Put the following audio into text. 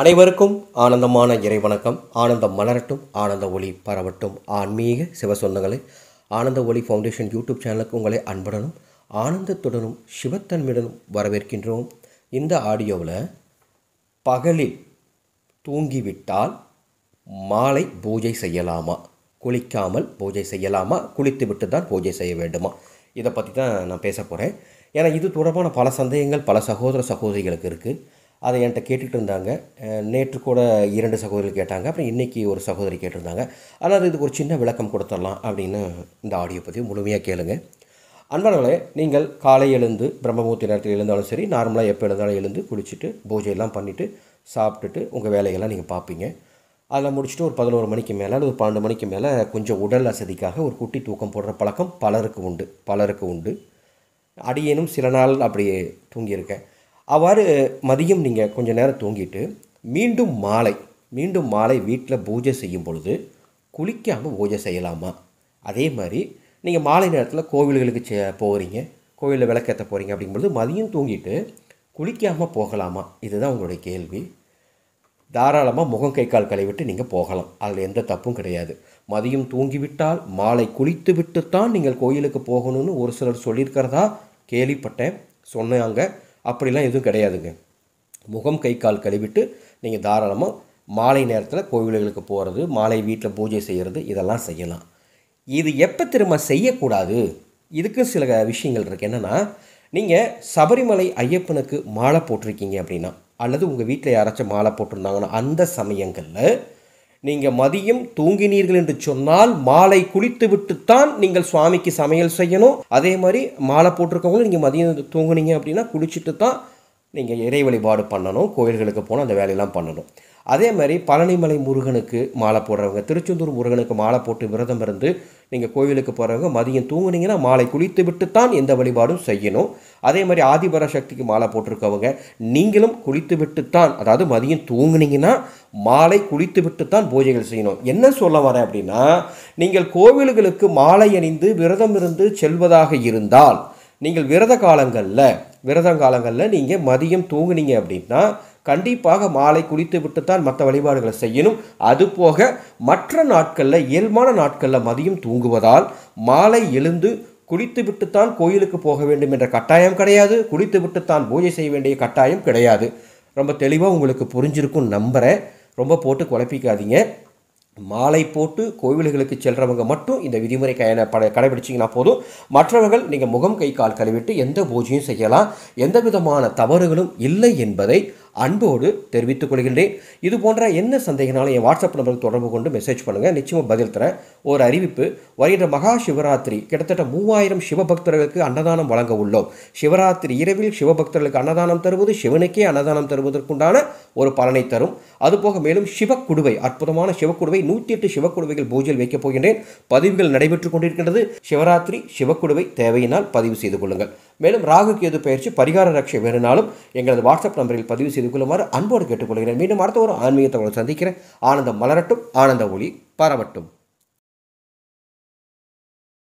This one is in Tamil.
அனைவருக்கும் ஆனந்தமான இறைவணக்கம் ஆனந்தம் மலரட்டும் ஆனந்த ஒளி பரவட்டும் ஆன்மீக சிவ சொந்தங்களை ஆனந்த ஒளி ஃபவுண்டேஷன் யூடியூப் சேனலுக்கு உங்களை அன்புடனும் ஆனந்தத்துடனும் சிவத்தன்மையுடனும் வரவேற்கின்றோம் இந்த ஆடியோவில் பகலில் தூங்கிவிட்டால் மாலை பூஜை செய்யலாமா குளிக்காமல் பூஜை செய்யலாமா குளித்துவிட்டு தான் பூஜை செய்ய வேண்டுமா இதை பற்றி தான் நான் பேச போகிறேன் ஏன்னா இது தொடர்பான பல சந்தேகங்கள் பல சகோதர சகோதரிகளுக்கு இருக்குது அதை என்கிட்ட கேட்டுகிட்டு இருந்தாங்க நேற்று கூட இரண்டு சகோதரிகள் கேட்டாங்க அப்புறம் இன்றைக்கி ஒரு சகோதரி கேட்டிருந்தாங்க ஆனால் இதுக்கு ஒரு சின்ன விளக்கம் கொடுத்துடலாம் அப்படின்னு இந்த ஆடியோ பதிவு முழுமையாக கேளுங்க அன்பர்களே நீங்கள் காலை எழுந்து பிரம்மபூர்த்தி நேரத்தில் எழுந்தாலும் சரி நார்மலாக எப்போ எழுந்தாலும் எழுந்து குளிச்சுட்டு பூஜையெல்லாம் பண்ணிவிட்டு சாப்பிட்டுட்டு உங்கள் வேலைகள்லாம் நீங்கள் பார்ப்பீங்க அதில் முடிச்சுட்டு ஒரு பதினோரு மணிக்கு மேலே அல்லது பன்னெண்டு மணிக்கு மேலே கொஞ்சம் உடல் வசதிக்காக ஒரு குட்டி தூக்கம் போடுற பழக்கம் பலருக்கு உண்டு பலருக்கு உண்டு அடியேனும் சில நாள் அப்படியே தூங்கியிருக்கேன் அவ்வாறு மதியம் நீங்கள் கொஞ்சம் நேரம் தூங்கிட்டு மீண்டும் மாலை மீண்டும் மாலை வீட்டில் பூஜை செய்யும் பொழுது குளிக்காமல் பூஜை செய்யலாமா அதே மாதிரி நீங்கள் மாலை நேரத்தில் கோவில்களுக்கு செ போகிறீங்க கோவிலில் விளக்கேற்ற போகிறீங்க அப்படிங்கும்போது மதியம் தூங்கிட்டு குளிக்காமல் போகலாமா இதுதான் உங்களுடைய கேள்வி தாராளமாக முகம் கை கால் கழுவிட்டு நீங்கள் போகலாம் அதில் எந்த தப்பும் கிடையாது மதியம் தூங்கிவிட்டால் மாலை குளித்து தான் நீங்கள் கோயிலுக்கு போகணும்னு ஒரு சிலர் சொல்லியிருக்கிறதா கேள்விப்பட்டேன் சொன்னாங்க அப்படிலாம் எதுவும் கிடையாதுங்க முகம் கை கால் கழுவிட்டு நீங்கள் தாராளமாக மாலை நேரத்தில் கோவில்களுக்கு போகிறது மாலை வீட்டில் பூஜை செய்கிறது இதெல்லாம் செய்யலாம் இது எப்போ திரும்ப செய்யக்கூடாது இதுக்கு சில விஷயங்கள் இருக்குது என்னென்னா நீங்கள் சபரிமலை ஐயப்பனுக்கு மாலை போட்டிருக்கீங்க அப்படின்னா அல்லது உங்கள் வீட்டில் யாராச்சும் மாலை போட்டிருந்தாங்கன்னா அந்த சமயங்களில் நீங்கள் மதியம் தூங்கினீர்கள் என்று சொன்னால் மாலை குளித்து விட்டுத்தான் நீங்கள் சுவாமிக்கு சமையல் செய்யணும் அதே மாதிரி மாலை போட்டிருக்கவங்களும் நீங்கள் மதியம் தூங்குனீங்க அப்படின்னா குளிச்சுட்டு தான் நீங்கள் இறை வழிபாடு பண்ணணும் கோயில்களுக்கு போனால் அந்த வேலையெல்லாம் பண்ணணும் அதே மாதிரி பழனிமலை முருகனுக்கு மாலை போடுறவங்க திருச்செந்தூர் முருகனுக்கு மாலை போட்டு விரதம் இருந்து நீங்கள் கோவிலுக்கு போகிறவங்க மதியம் தூங்குனீங்கன்னா மாலை குளித்து விட்டு தான் எந்த வழிபாடும் செய்யணும் அதே மாதிரி ஆதிபர சக்திக்கு மாலை போட்டிருக்கவங்க நீங்களும் குளித்து விட்டு தான் அதாவது மதியம் தூங்குனீங்கன்னா மாலை குளித்து விட்டு தான் பூஜைகள் செய்யணும் என்ன சொல்ல வரேன் அப்படின்னா நீங்கள் கோவில்களுக்கு மாலை அணிந்து விரதம் இருந்து செல்வதாக இருந்தால் நீங்கள் விரத காலங்களில் விரதம் காலங்களில் நீங்கள் மதியம் தூங்குனீங்க அப்படின்னா கண்டிப்பாக மாலை குளித்து விட்டு தான் மற்ற வழிபாடுகளை செய்யணும் அதுபோக மற்ற நாட்களில் இயல்பான நாட்களில் மதியம் தூங்குவதால் மாலை எழுந்து குளித்து விட்டுத்தான் கோயிலுக்கு போக வேண்டும் என்ற கட்டாயம் கிடையாது குளித்து விட்டுத்தான் பூஜை செய்ய வேண்டிய கட்டாயம் கிடையாது ரொம்ப தெளிவாக உங்களுக்கு புரிஞ்சிருக்கும் நம்புகிறேன் ரொம்ப போட்டு குழப்பிக்காதீங்க மாலை போட்டு கோவில்களுக்கு செல்றவங்க மட்டும் இந்த விதிமுறை கயன பட கடைபிடிச்சிங்கன்னா போதும் மற்றவர்கள் நீங்கள் முகம் கை கால் கழுவிட்டு எந்த பூஜையும் செய்யலாம் எந்த விதமான தவறுகளும் இல்லை என்பதை அன்போடு தெரிவித்துக் கொள்கின்றேன் இது போன்ற என்ன சந்தேகனாலும் என் வாட்ஸ்அப் நம்பருக்கு தொடர்பு கொண்டு மெசேஜ் பண்ணுங்கள் நிச்சயமாக பதில் தரேன் ஒரு அறிவிப்பு வருகிற மகா சிவராத்திரி கிட்டத்தட்ட மூவாயிரம் சிவபக்தர்களுக்கு அன்னதானம் வழங்க உள்ளோம் சிவராத்திரி இரவில் சிவபக்தர்களுக்கு அன்னதானம் தருவது சிவனுக்கே அன்னதானம் தருவதற்குண்டான ஒரு பலனை தரும் அதுபோக மேலும் சிவக்குடுவை அற்புதமான சிவக்குடுவை நூற்றி எட்டு சிவக்குடுவைகள் பூஜையில் வைக்கப் போகின்றேன் பதிவுகள் நடைபெற்றுக் கொண்டிருக்கின்றது சிவராத்திரி சிவக்குடுவை தேவையினால் பதிவு செய்து கொள்ளுங்கள் மேலும் ராகு கேது பயிற்சி பரிகார ரட்சை வேணுனாலும் எங்களது வாட்ஸ்அப் நம்பரில் பதிவு செய்து கொள்ளுமாறு அன்போடு கேட்டுக்கொள்கிறேன் மீண்டும் அடுத்த ஒரு ஆன்மீகத்தோடு சந்திக்கிறேன் ஆனந்தம் மலரட்டும் ஆனந்த ஒளி பரவட்டும்